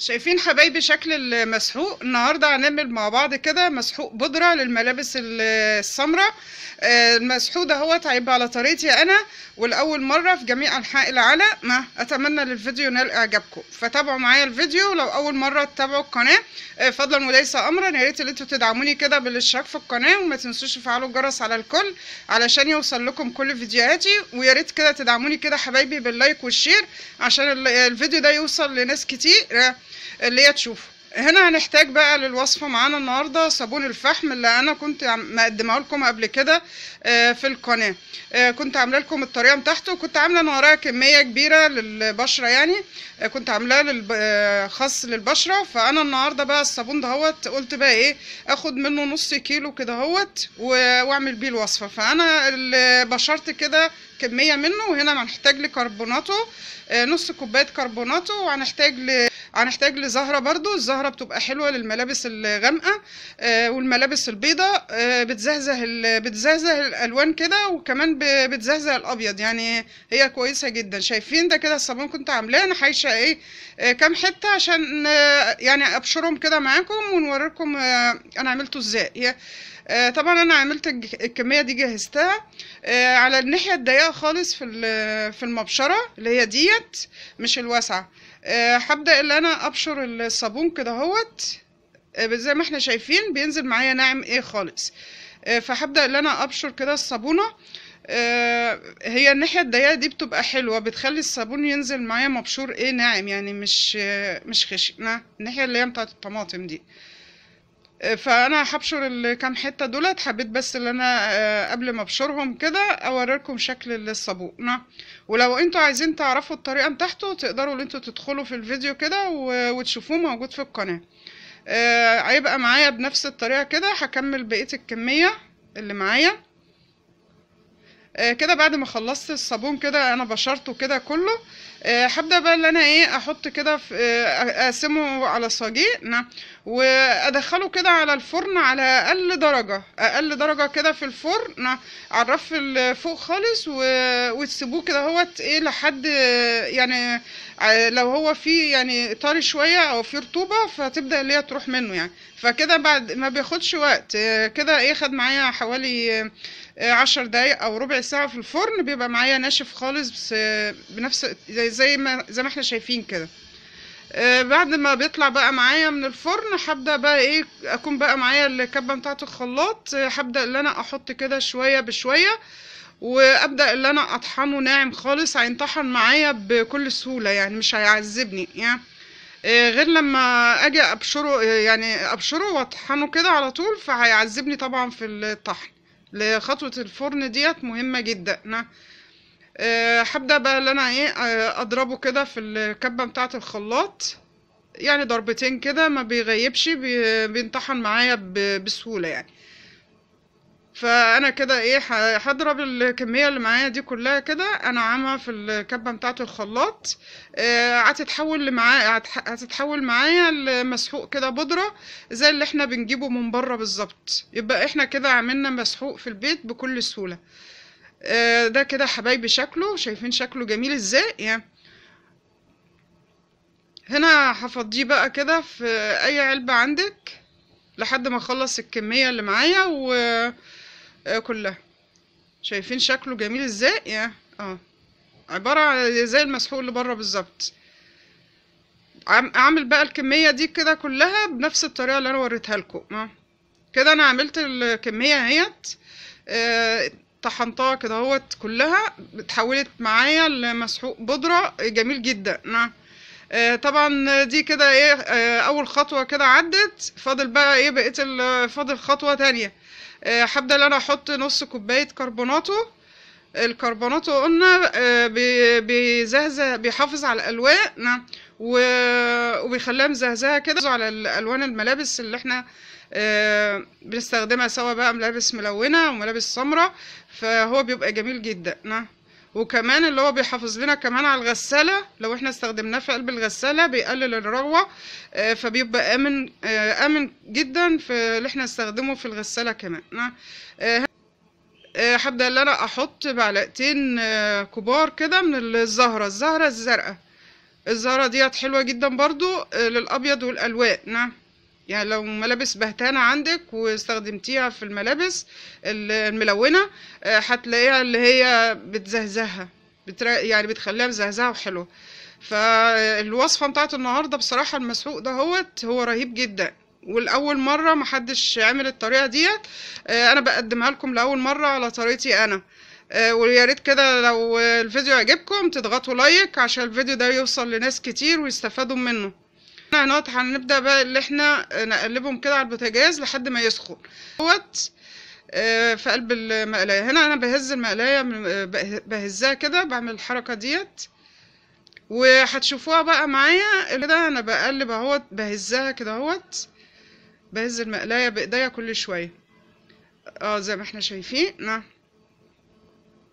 شايفين حبايبي شكل المسحوق النهاردة هنعمل مع بعض كده مسحوق بودرة للملابس السمراء آه، المسحوق ده هو هيبقى على طريقتي أنا والأول مرة في جميع أنحاء العالم أتمنى للفيديو نال إعجابكم فتابعوا معايا الفيديو لو أول مرة تتابعوا القناة آه، فضلا وليس أمرا يا ريت إن أنتوا تدعموني كده بالاشتراك في القناة وما تنسوش تفعلوا الجرس على الكل علشان يوصل لكم كل فيديوهاتي ويا ريت كده تدعموني كده حبايبي باللايك والشير عشان الفيديو ده يوصل لناس كتير اللي هي تشوفه هنا هنحتاج بقى للوصفه معانا النهارده صابون الفحم اللي انا كنت مقدمه لكم قبل كده آه، في القناه آه، كنت عامله لكم الطريقه بتاعته وكنت عامله انا ورايا كميه كبيره للبشره يعني آه، كنت عاملاه خاص للبشره فانا النهارده بقى الصابون دهوت قلت بقى ايه اخد منه نص كيلو كده اهوت واعمل بيه الوصفه فانا اللي بشرت كده كميه منه وهنا هنحتاج لكربوناته نص كوبايه كربوناته وهنحتاج ل هنحتاج لزهره برضو الزهره بتبقى حلوه للملابس الغامقه آه، والملابس البيضاء آه، بتزهزه بتزهزه الالوان كده وكمان بتزهزه الابيض يعني هي كويسه جدا شايفين ده كده الصابون كنت عاملاه انا حايشه ايه آه، كام حته عشان يعني ابشرهم كده معاكم ونوريكم انا عملته ازاي هي طبعا انا عملت الكميه دي جهزتها على الناحيه الضيقه خالص في في المبشره اللي هي ديت مش الواسعه آه، هبدا ان انا ابشر الصابون كده اهوت آه، زي ما احنا شايفين بينزل معايا ناعم ايه خالص آه، فهبدا ان انا ابشر كده الصابونه هي الناحيه الضيقه دي بتبقى حلوه بتخلي الصابون ينزل معايا مبشور ايه ناعم يعني مش مش خشن الناحيه اللي هي بتاعه الطماطم دي فانا هبشر الكام حته دولت حبيت بس ان انا آه، قبل ما ابشرهم كده اوريكم شكل نعم ولو انتوا عايزين تعرفوا الطريقه بتاعته تقدروا ان انتوا تدخلوا في الفيديو كده وتشوفوه موجود في القناه آه، هيبقى معايا بنفس الطريقه كده هكمل بقيه الكميه اللي معايا آه، كده بعد ما خلصت الصابون كده انا بشرته كده كله آه، هبدا بقى اللي انا ايه احط كده في آه، اقسمه على صاجين نعم، وادخله كده على الفرن على اقل درجه اقل درجه كده في الفرن نعم، على الرف فوق خالص و... وتسيبوه كده اهوت ايه لحد يعني لو هو فيه يعني طري شويه او فيه رطوبه فتبدا اللي هي تروح منه يعني فكده بعد ما بياخدش وقت كده ايه خد معايا حوالي آه، عشر دقايق او ربع ساعه في الفرن بيبقى معايا ناشف خالص آه، بنفس زي, زي ما زي ما احنا شايفين كده آه، بعد ما بيطلع بقى معايا من الفرن هبدا بقى ايه اكون بقى معايا الكبه بتاعه الخلاط هبدا ان انا احط كده شويه بشويه وابدا ان انا اطحنه ناعم خالص هينطحن معايا بكل سهوله يعني مش هيعذبني يعني غير لما اجي ابشره يعني ابشره واطحنه كده على طول فهيعذبني طبعا في الطحن لخطوة الفرن ديت مهمة جدا نعم. انا آه، هبدأ بقى اللي انا ايه آه، اضربه كده في الكبة بتاعة الخلاط يعني ضربتين كده ما بيغيبش بينطحن معايا بسهولة يعني فانا كده ايه هضرب الكميه اللي معايا دي كلها كده انا عامها في الكبه بتاعه الخلاط آه، هتتحول معايا هتتحول معايا لمسحوق كده بودره زي اللي احنا بنجيبه من بره بالظبط يبقى احنا كده عملنا مسحوق في البيت بكل سهوله آه، ده كده حبايبي شكله شايفين شكله جميل ازاي يعني هنا هفضيه بقى كده في اي علبه عندك لحد ما اخلص الكميه اللي معايا و آه، كلها شايفين شكله جميل ازاي يا اه عبارة على زي المسحوق اللي بره بالظبط اعمل بقى الكمية دي كده كلها بنفس الطريقة اللي انا وريتها لكم اه. كده انا عملت الكمية اهيت آه، طحنتها كده اهوت كلها اتحولت معايا لمسحوق بودرة جميل جدا آه، طبعا دي كده ايه آه، اول خطوه كده عدت فاضل بقى ايه بقيت فاضل خطوه تانية هبدا آه، ان انا احط نص كوبايه كربوناتو الكربوناتو قلنا بيزهزه بيحافظ على الالوان نعم، وبيخليها مزهزهه كده على الوان الملابس اللي احنا بنستخدمها سواء بقى ملابس ملونه وملابس سمراء فهو بيبقى جميل جدا نعم. وكمان اللي هو بيحافظ لنا كمان على الغسالة لو احنا استخدمناه في قلب الغسالة بيقلل الرغوة آه، فبيبقى آمن آه، آمن جدا في اللي احنا نستخدمه في الغسالة كمان هبدأ آه، اللي انا احط معلقتين كبار كده من الزهرة الزهرة الزرقاء الزهرة ديت حلوة جدا برضو للأبيض والألوان يعني لو ملابس بهتانة عندك واستخدمتيها في الملابس الملونة آه، هتلاقيها اللي هي بتزهزها يعني بتخليها مزهزهة وحلوة فالوصفة بتاعت النهاردة بصراحة المسحوق ده هوت هو رهيب جدا والأول مرة محدش عمل الطريقة ديت آه، أنا بقدمها لكم لأول مرة على طريقتي أنا آه، وياريت كده لو الفيديو عجبكم تضغطوا لايك عشان الفيديو ده يوصل لناس كتير ويستفادوا منه احنا هنقعد هنبدا بقى اللي احنا نقلبهم كده على البوتاجاز لحد ما يسخن دوت آه، في قلب المقلايه هنا انا بهز المقلايه بهزها كده بعمل الحركه ديت وهتشوفوها بقى معايا كده انا بقلب اهوت بهزها كده اهوت بهز المقلايه بايديا كل شويه اه زي ما احنا شايفين نعم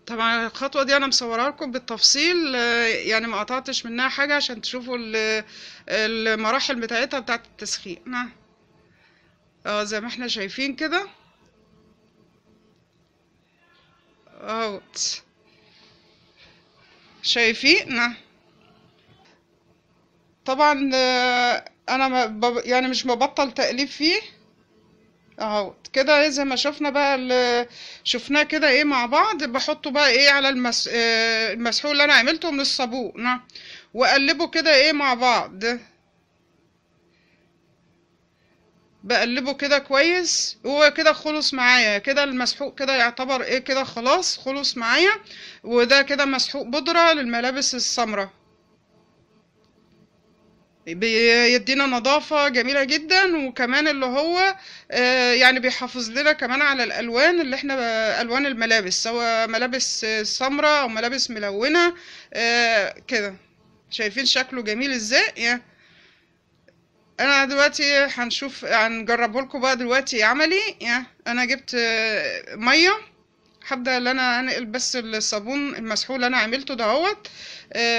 طبعا الخطوة دي أنا مصورها لكم بالتفصيل آه، يعني ما قطعتش منها حاجة عشان تشوفوا المراحل بتاعتها بتاعة التسخين اه زي ما احنا شايفين كده اهو شايفين طبعا آه، انا يعني مش مبطل تقليب فيه اهو كده زي ما شفنا بقى شفناه كده ايه مع بعض بحطه بقى ايه على المس... آه، المسحوق اللي انا عملته من الصابون نعم. واقلبه كده ايه مع بعض بقلبه كده كويس هو كده خلص معايا كده المسحوق كده يعتبر ايه كده خلاص خلص معايا وده كده مسحوق بودرة للملابس السمراء بيدينا نظافة جميلة جدا وكمان اللي هو آه، يعني بيحافظ لنا كمان على الألوان اللي احنا ألوان الملابس سواء ملابس سمراء أو ملابس ملونة آه، كده شايفين شكله جميل ازاي انا دلوقتي هنشوف هنجربه لكم بقى دلوقتي عملي انا جبت آه، ميه هبدا اللي انا انقل بس الصابون المسحول اللي انا عملته دهوت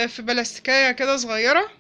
في بلاستيكايه كده صغيره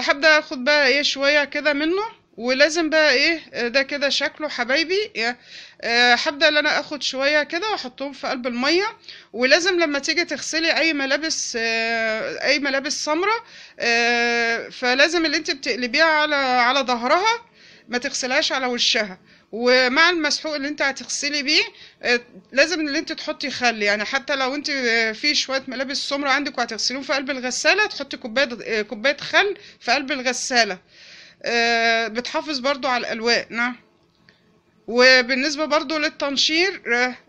هبدأ اخد بقى ايه شوية كده منه ولازم بقى ايه ده كده شكله حبايبي هبدأ آه، ان انا اخد شوية كده واحطهم في قلب المية ولازم لما تيجي تغسلي اي ملابس آه، اي ملابس سمراء آه، فلازم اللي انت بتقلبيها على على ظهرها ما تغسلهاش على وشها ومع المسحوق اللي انت هتغسلي بيه آه، لازم اللي انت تحطي خل يعني حتى لو انت آه، في شويه ملابس سمره عندك وهتغسليهم في قلب الغساله تحطي كوبايه آه، كوبايه خل في قلب الغساله بتحافظ برضو على الالوان نعم. وبالنسبة برضو للتنشير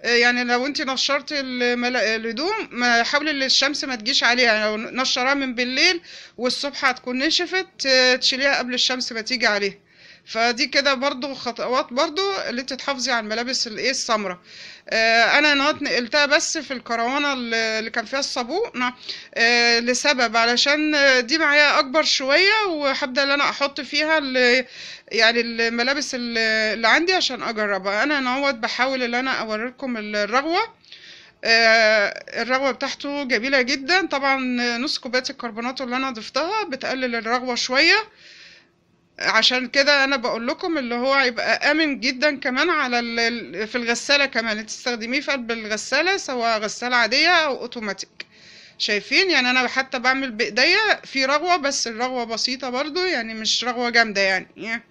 يعني لو انت نشرت الهدوم حاولي الشمس ما تجيش عليها يعني لو نشرها من بالليل والصبح هتكون نشفت تشيليها قبل الشمس ما تيجي عليها فدي كده برضو خطوات برضو اللي انت تحافظي على الملابس الايه السمراء آه انا نقط نقلتها بس في الكروانه اللي كان فيها الصابون آه لسبب علشان دي معايا اكبر شويه وحبدا ان انا احط فيها اللي يعني الملابس اللي عندي عشان اجربها انا نوت بحاول ان انا اوريكم الرغوه آه، الرغوة بتاعته جميلة جدا طبعا نص كوباية الكربونات اللي انا ضفتها بتقلل الرغوة شوية عشان كده انا بقول لكم اللي هو هيبقى امن جدا كمان على ال... في الغساله كمان تستخدميه في قلب الغساله سواء غساله عاديه او اوتوماتيك شايفين يعني انا حتى بعمل بايديا في رغوه بس الرغوه بسيطه برضو يعني مش رغوه جامده يعني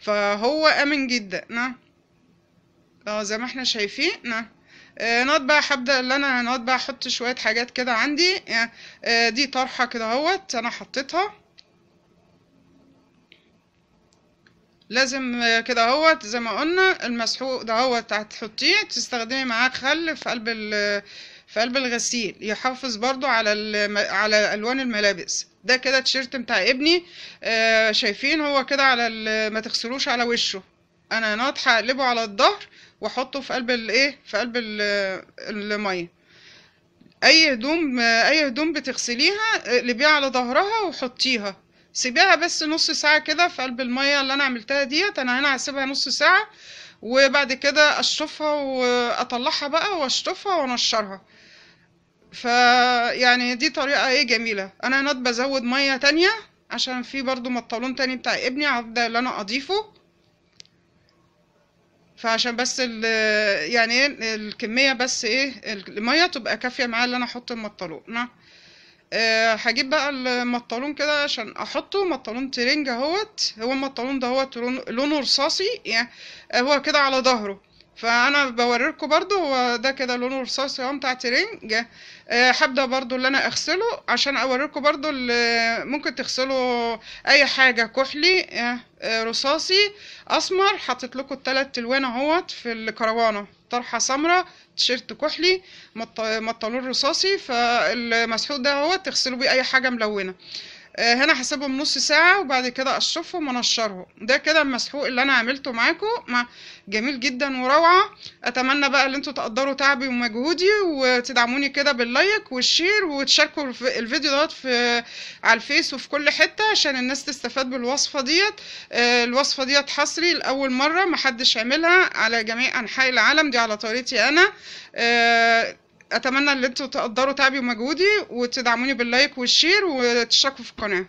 فهو امن جدا اه زي ما احنا شايفين نا. آه، نقعد بقى هبدا اللي انا نقعد بقى احط شويه حاجات كده عندي آه، آه، دي طرحه كده اهوت انا حطيتها لازم كده اهوت زي ما قلنا المسحوق ده اهوت هتحطيه تستخدمي معاه خل في قلب في قلب الغسيل يحافظ برضو على على الوان الملابس ده كده تيشرت بتاع ابني آه شايفين هو كده على ما تغسلوش على وشه انا ناطحه اقلبه على الظهر واحطه في قلب الايه في قلب الميه اي هدوم آه، اي هدوم بتغسليها اقلبيها على ظهرها وحطيها سيبيها بس نص ساعة كده في قلب المية اللي أنا عملتها ديت أنا هنا هسيبها نص ساعة وبعد كده أشطفها وأطلعها بقى وأشطفها وأنشرها يعني دي طريقة ايه جميلة أنا هنا بزود مية تانية عشان في برضو مطلون تاني بتاع ابني هبدأ اللي أنا أضيفه فعشان بس ال يعني إيه، الكمية بس ايه المية تبقى كافية معايا اللي أنا أحط المطلون آه، هجيب بقى المطلون كده عشان احطه مطلون ترنج اهوت هو المطلون دهوت لونه رصاصي يعني هو كده على ظهره فانا بوريلكم برضو هو ده كده لونه رصاصي اهو بتاع ترنج آه، هبدا برضو اللي انا اغسله عشان اوريلكم برضو ممكن تغسلوا اي حاجه كحلي آه، رصاصي اسمر حطيت لكم الثلاث الوان اهوت في الكروانه طرحه سمراء تيشيرت كحلي مط... مطلون رصاصي فالمسحوق ده هو تغسلوا بيه اي حاجه ملونه آه، هنا هسيبهم نص ساعة وبعد كده أشطفهم وأنشرهم ده كده المسحوق اللي أنا عملته معاكم جميل جدا وروعة أتمنى بقى إن أنتوا تقدروا تعبي ومجهودي وتدعموني كده باللايك والشير وتشاركوا الفيديو دوت في على الفيس وفي كل حتة عشان الناس تستفاد بالوصفة ديت آه، الوصفة ديت حصري لأول مرة محدش عملها على جميع أنحاء العالم دي على طريقتي أنا آه، اتمنى ان انتوا تقدروا تعبي ومجهودي وتدعموني باللايك والشير وتشتركوا في القناه